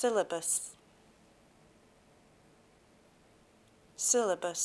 syllabus syllabus